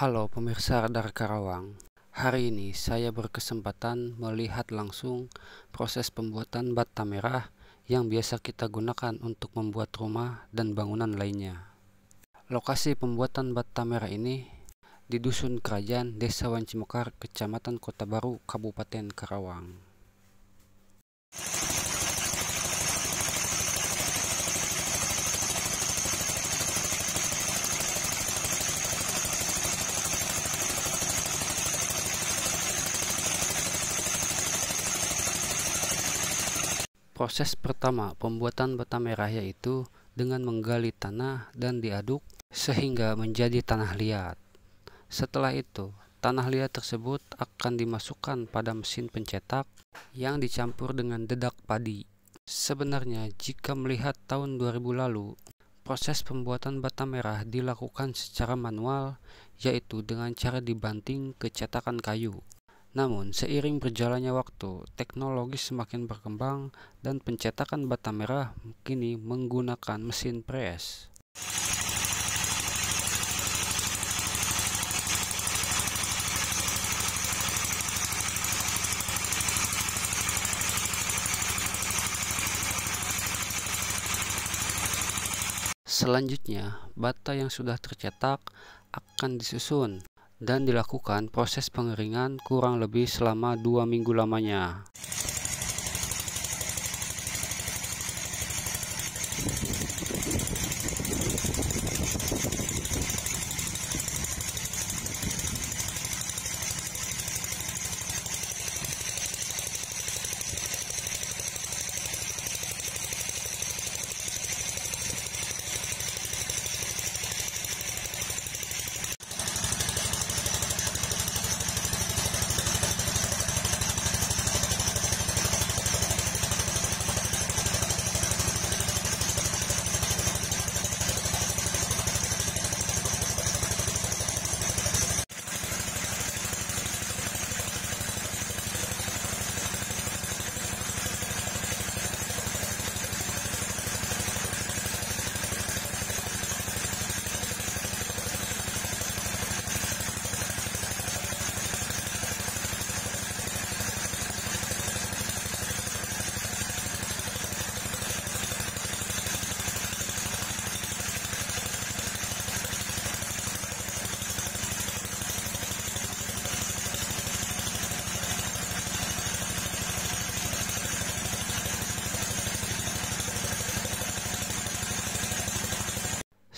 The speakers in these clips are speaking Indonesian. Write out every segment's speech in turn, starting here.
Halo pemirsa Radar Karawang. Hari ini saya berkesempatan melihat langsung proses pembuatan bata merah yang biasa kita gunakan untuk membuat rumah dan bangunan lainnya. Lokasi pembuatan bata merah ini di Dusun Kerajaan, Desa Wancimekar, Kecamatan Kota Baru, Kabupaten Karawang. Proses pertama pembuatan bata merah yaitu dengan menggali tanah dan diaduk sehingga menjadi tanah liat. Setelah itu, tanah liat tersebut akan dimasukkan pada mesin pencetak yang dicampur dengan dedak padi. Sebenarnya, jika melihat tahun 2000 lalu, proses pembuatan bata merah dilakukan secara manual, yaitu dengan cara dibanting ke cetakan kayu. Namun, seiring berjalannya waktu, teknologi semakin berkembang dan pencetakan bata merah kini menggunakan mesin press. Selanjutnya, bata yang sudah tercetak akan disusun dan dilakukan proses pengeringan kurang lebih selama dua minggu lamanya.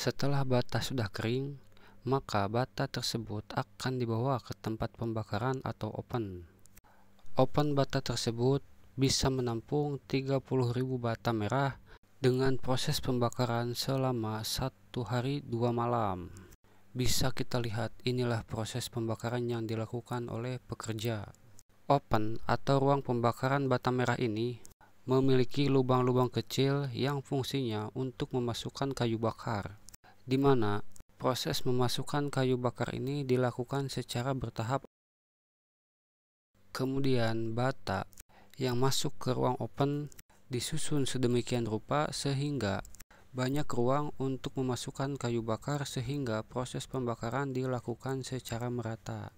Setelah bata sudah kering, maka bata tersebut akan dibawa ke tempat pembakaran atau open. Open bata tersebut bisa menampung 30.000 bata merah dengan proses pembakaran selama satu hari dua malam. Bisa kita lihat inilah proses pembakaran yang dilakukan oleh pekerja. Open atau ruang pembakaran bata merah ini memiliki lubang-lubang kecil yang fungsinya untuk memasukkan kayu bakar di mana proses memasukkan kayu bakar ini dilakukan secara bertahap. Kemudian bata yang masuk ke ruang open disusun sedemikian rupa sehingga banyak ruang untuk memasukkan kayu bakar sehingga proses pembakaran dilakukan secara merata.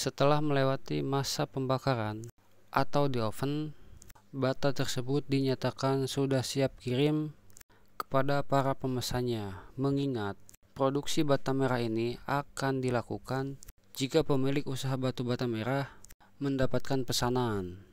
Setelah melewati masa pembakaran atau di oven, bata tersebut dinyatakan sudah siap kirim kepada para pemesannya. Mengingat produksi bata merah ini akan dilakukan jika pemilik usaha batu bata merah mendapatkan pesanan.